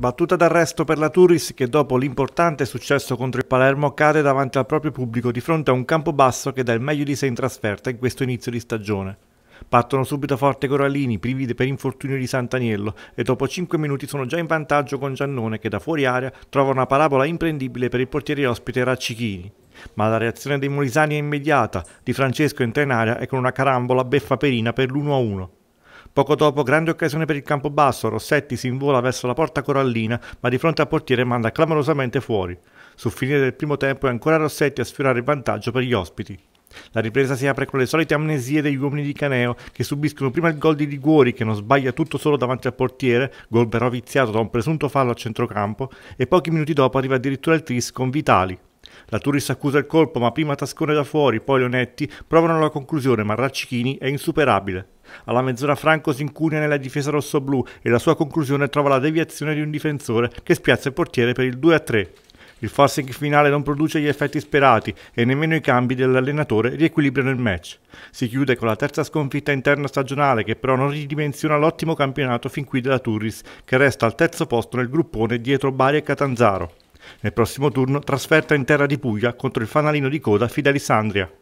Battuta d'arresto per la Turris che dopo l'importante successo contro il Palermo cade davanti al proprio pubblico di fronte a un campo basso che dà il meglio di sé in trasferta in questo inizio di stagione. Partono subito forte Corallini, privi per infortunio di Sant'Aniello e dopo 5 minuti sono già in vantaggio con Giannone che da fuori aria trova una parabola imprendibile per il portiere ospite Raccichini. Ma la reazione dei Molisani è immediata, Di Francesco entra in area e con una carambola beffa Perina per l'1-1. Poco dopo, grande occasione per il campobasso, Rossetti si invola verso la porta corallina, ma di fronte al portiere manda clamorosamente fuori. Sul finire del primo tempo è ancora Rossetti a sfiorare il vantaggio per gli ospiti. La ripresa si apre con le solite amnesie degli uomini di Caneo che subiscono prima il gol di Liguori che non sbaglia tutto solo davanti al portiere, gol però viziato da un presunto fallo a centrocampo e pochi minuti dopo arriva addirittura il tris con Vitali. La Turis accusa il colpo ma prima Tascone da fuori, poi Leonetti provano la conclusione ma Raccichini è insuperabile. Alla mezz'ora Franco si incuria nella difesa rossoblù e la sua conclusione trova la deviazione di un difensore che spiazza il portiere per il 2-3. Il forcing finale non produce gli effetti sperati e nemmeno i cambi dell'allenatore riequilibrano il match. Si chiude con la terza sconfitta interna stagionale che però non ridimensiona l'ottimo campionato fin qui della Turris, che resta al terzo posto nel gruppone dietro Bari e Catanzaro. Nel prossimo turno trasferta in terra di Puglia contro il fanalino di coda Fidelisandria.